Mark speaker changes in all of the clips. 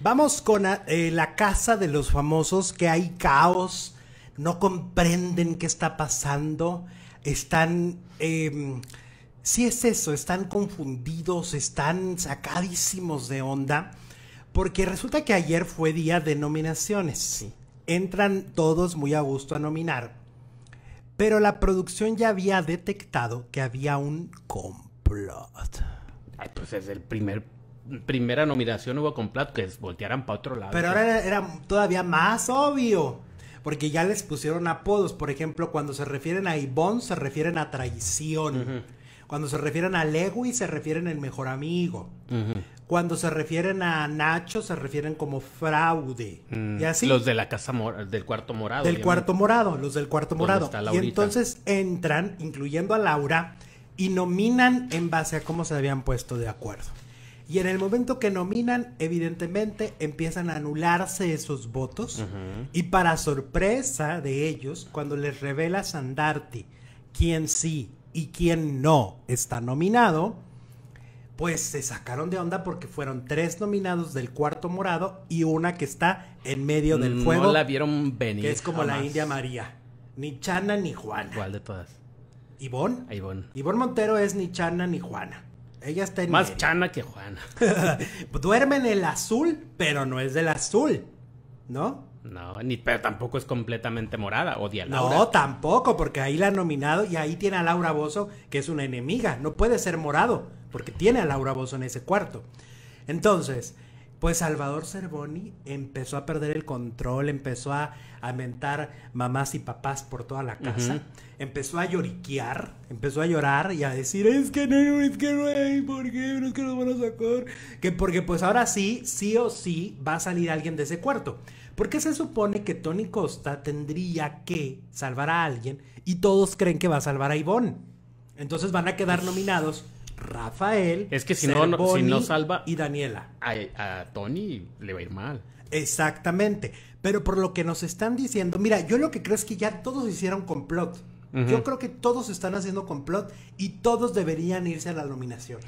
Speaker 1: Vamos con ah, eh, la casa de los famosos, que hay caos, no comprenden qué está pasando, están... Em, sí es eso, están confundidos, están sacadísimos de onda, porque resulta que ayer fue día de nominaciones. Entran todos muy a gusto a nominar, pero la producción ya había detectado que había un
Speaker 2: complot. Entonces pues es el primer primera nominación hubo con Platt que voltearan para otro lado. Pero ahora
Speaker 1: era, todavía más obvio. Porque ya les pusieron apodos. Por ejemplo, cuando se refieren a Yvonne, se refieren a traición. Cuando se refieren a Lewis se refieren al mejor amigo. Cuando se refieren a Nacho, se refieren como fraude.
Speaker 2: Mm, y así. Los de la casa del cuarto morado. Del cuarto
Speaker 1: morado, los del cuarto morado. Y entonces entran, incluyendo a Laura, y nominan en base a cómo se habían puesto de acuerdo. Y en el momento que nominan, evidentemente empiezan a anularse esos votos. Y para sorpresa de ellos, cuando les revela Sandarti quién sí y quién no está nominado, pues se sacaron de onda porque fueron tres nominados del cuarto morado y una que está en medio del fuego. No la
Speaker 2: vieron venir. Que es como la India María.
Speaker 1: Ni Chana ni Juana. Igual de todas? Ivonne. Ivonne. Ivonne Montero es ni Chana ni Juana. Ella está Más chana que Juana. Duerme en el azul, pero no es del azul.
Speaker 2: ¿No? No, ni, pero tampoco es completamente morada, odia No,
Speaker 1: tampoco, porque ahí la han nominado y ahí tiene a Laura Bozo, que es una enemiga. No puede ser morado, porque tiene a Laura Bozo en ese cuarto. Entonces, pues Salvador Cervoni empezó a perder el control, empezó a, mentar mamás y papás por toda la casa, empezó a lloriquear, empezó a llorar y a decir, es que no, es que no, ¿por qué? No es que nos van a sacar. Que porque pues ahora sí, sí o sí va a salir alguien de ese cuarto. Porque se supone que Tony Costa tendría que salvar a alguien y todos creen que va a salvar a Ivonne. Entonces van a quedar nominados Rafael, es que si no,
Speaker 2: salva y Daniela. A, Tony
Speaker 1: le va a ir mal. Exactamente. Pero por lo que nos están diciendo, mira, yo lo que creo es que ya todos hicieron complot. Yo creo que todos están haciendo complot y todos deberían irse a la nominación.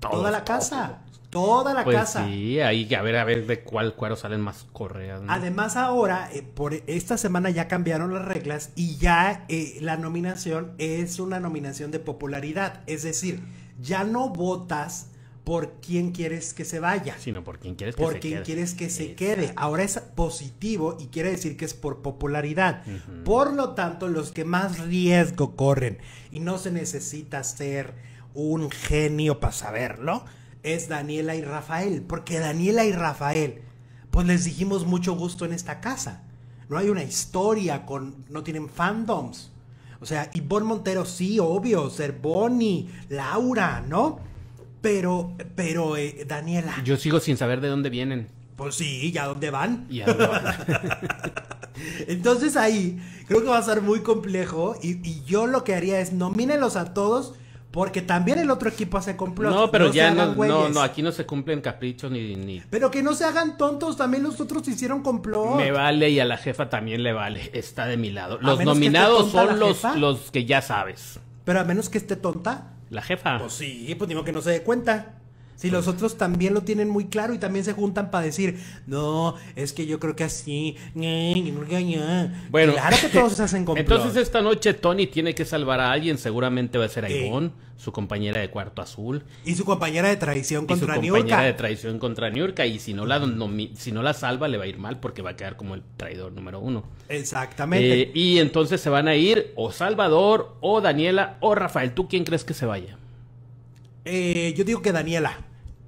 Speaker 1: toda la casa. Toda la pues casa.
Speaker 2: Sí, ahí a ver a ver de cuál cuero salen más correas.
Speaker 1: Además, ahora, eh, por esta semana ya cambiaron las reglas y ya eh, la nominación es una nominación de popularidad. Es decir, ya no votas por quién quieres que se vaya.
Speaker 2: Sino por quién quieres que se quede.
Speaker 1: quieres que se quede. Ahora es positivo y quiere decir que es por popularidad. Por lo tanto, los que más riesgo corren y no se necesita ser un genio para saberlo, es Daniela y Rafael. Porque Daniela y Rafael, pues les dijimos mucho gusto en esta casa. No hay una historia con, no tienen fandoms. O sea, Ivonne Montero, sí, obvio, ser Bonnie, Laura, ¿no? Pero, pero, eh, Daniela.
Speaker 2: Yo sigo sin saber de dónde vienen.
Speaker 1: Pues sí, ¿y a dónde van? ¿Y a dónde Entonces ahí creo que va a ser muy complejo y, y yo lo que haría es nomínelos a todos porque también el otro equipo hace complot. No, pero ya no, no, no,
Speaker 2: aquí no se cumplen caprichos ni,
Speaker 1: Pero que no se hagan tontos, también los otros hicieron complot. Me
Speaker 2: vale y a la jefa también le vale, está de mi lado. Los nominados son los, los que ya sabes.
Speaker 1: Pero a menos que esté tonta. La jefa. Pues sí, pues digo que no se dé cuenta. Si los pues. otros también lo tienen muy claro y también se juntan para decir, no, es que yo creo que así. Bueno, claro que todos hacen Entonces
Speaker 2: esta noche Tony tiene que salvar a alguien, seguramente va a ser a su compañera de cuarto azul.
Speaker 1: Y su compañera de traición contra Niurka. Y su compañera de
Speaker 2: traición contra Niurka y si no, la, si no la salva le va a ir mal porque va a quedar como el traidor número uno.
Speaker 1: Exactamente. Eh,
Speaker 2: y entonces se van a ir o Salvador o Daniela o Rafael. ¿Tú quién crees que se vaya?
Speaker 1: Eh, yo digo que Daniela.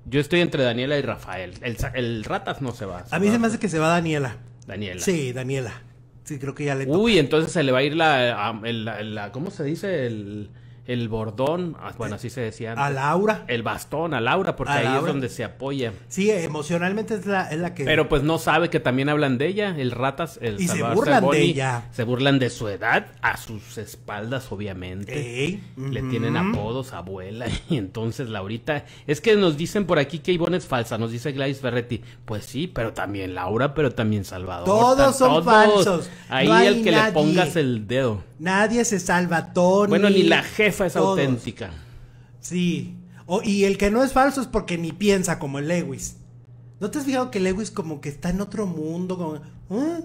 Speaker 2: Yo estoy entre Daniela y Rafael. El, Ratas no se va. a
Speaker 1: mí se me hace que se va Daniela. Daniela. Sí, Daniela. Sí, creo que ya le Uy, entonces
Speaker 2: se le va a ir la, la ¿cómo se dice? El, el bordón, ah, bueno, así se decía. a Laura. El bastón, a Laura, porque ahí es donde se apoya.
Speaker 1: Sí, emocionalmente es la, que. Pero
Speaker 2: pues no sabe que también hablan de ella, el ratas, el Salvador se burlan de ella. Se burlan de su edad, a sus espaldas, obviamente. Le tienen apodos, abuela. Y entonces Laurita. Es que nos dicen por aquí que Ivonne es falsa, nos dice Gladys Ferretti. Pues sí, pero también Laura, pero también Salvador. Todos son falsos. Ahí el que le pongas el dedo.
Speaker 1: Nadie se salva, Tony. Bueno, ni la jefa es auténtica. Sí. y el que no es falso es porque ni piensa como el Lewis. ¿No te has fijado que Lewis como que está en otro mundo? Como, ah,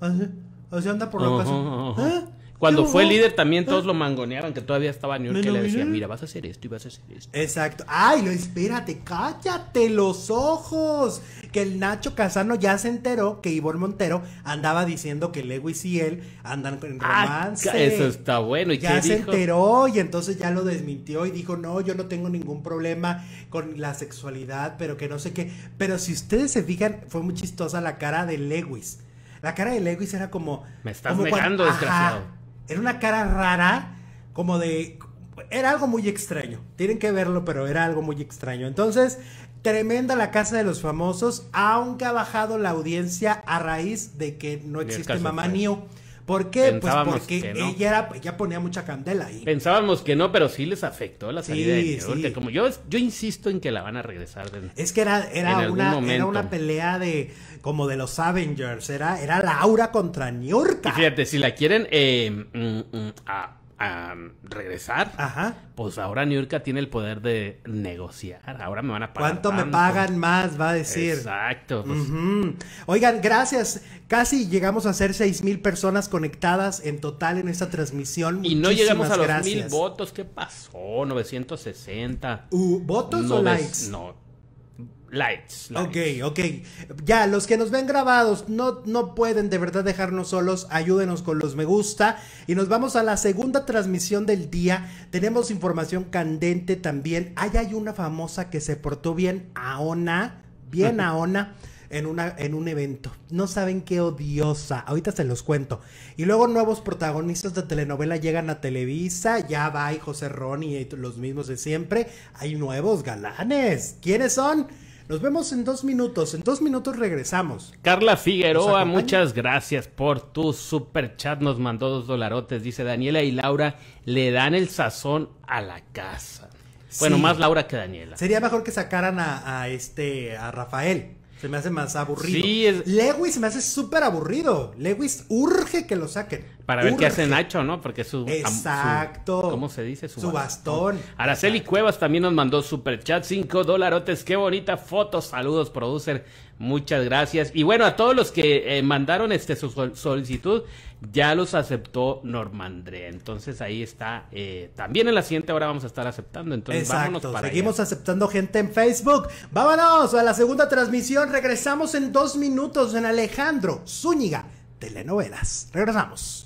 Speaker 1: ah", Así, anda por la casa. Cuando fue líder también todos ah. lo
Speaker 2: mangoneaban, que todavía estaba New York, que le decían mira, vas a hacer
Speaker 1: esto y vas a hacer esto. Exacto. Ay, lo espérate, cállate los ojos. Que el Nacho Casano ya se enteró que Ivor Montero andaba diciendo que Lewis y él andan en ah, romance. eso está bueno. ¿Y ya se enteró y entonces ya lo desmintió y dijo, no, yo no tengo ningún problema con la sexualidad, pero que no sé qué. Pero si ustedes se fijan, fue muy chistosa la cara de Lewis. La cara de Lewis era como... Me estás negando, desgraciado. Era una cara rara, como de... Era algo muy extraño. Tienen que verlo, pero era algo muy extraño. Entonces, tremenda la casa de los famosos, aunque ha bajado la audiencia a raíz de que no existe Mamá Neo. ¿Por qué? pues porque ella, era, ponía mucha candela ahí.
Speaker 2: Pensábamos que no, pero sí les afectó la salida de New sí. Como yo, yo insisto en que la van a regresar.
Speaker 1: es que era, era, una, era una pelea de como de los Avengers. Era, era Laura contra New York. Fíjate, si
Speaker 2: la quieren eh, mm, mm, a regresar, Ajá. pues ahora New York tiene el poder de negociar. Ahora me van a pagar. ¿Cuánto me pagan
Speaker 1: más? Va a decir.
Speaker 2: Exacto. Pues.
Speaker 1: Oigan, gracias. Casi llegamos a ser seis mil personas conectadas en total en esta transmisión. Y no llegamos a los mil
Speaker 2: votos. ¿Qué pasó? 960. Uh, ¿Votos o likes? No. Lights, lights, Ok, ok.
Speaker 1: Ya, los que nos ven grabados no, no pueden de verdad dejarnos solos. Ayúdenos con los me gusta. Y nos vamos a la segunda transmisión del día. Tenemos información candente también. Ahí hay una famosa que se portó bien aona. Bien aona. En, una, en un evento. No saben qué odiosa. Ahorita se los cuento. Y luego nuevos protagonistas de telenovela llegan a Televisa. Ya va y José Ron y los mismos de siempre. Hay nuevos galanes. ¿Quiénes son? Nos vemos en dos minutos. En dos minutos regresamos.
Speaker 2: Carla Figueroa, muchas gracias por tu super chat. Nos mandó dos dolarotes. Dice Daniela y Laura le dan el sazón a la casa. Bueno, más
Speaker 1: Laura que Daniela. Sería mejor que sacaran a, este a Rafael. Se me hace más aburrido. Lewis me hace súper aburrido. Lewis urge que lo saquen. Para ver qué hace
Speaker 2: Nacho, ¿no? Porque su. Exacto. ¿Cómo se dice? Su, bastón. Araceli Cuevas también nos mandó super chat, cinco dolarotes. Qué bonita foto. Saludos, producer. Muchas gracias. Y bueno, a todos los que eh, mandaron este su solicitud, ya los aceptó Normandre. Entonces ahí está. Eh, también en la siguiente hora vamos a estar aceptando. Entonces vámonos para Seguimos
Speaker 1: aceptando gente en Facebook. Vámonos a la segunda transmisión. Regresamos en dos minutos en Alejandro Zúñiga. Telenovelas. Regresamos.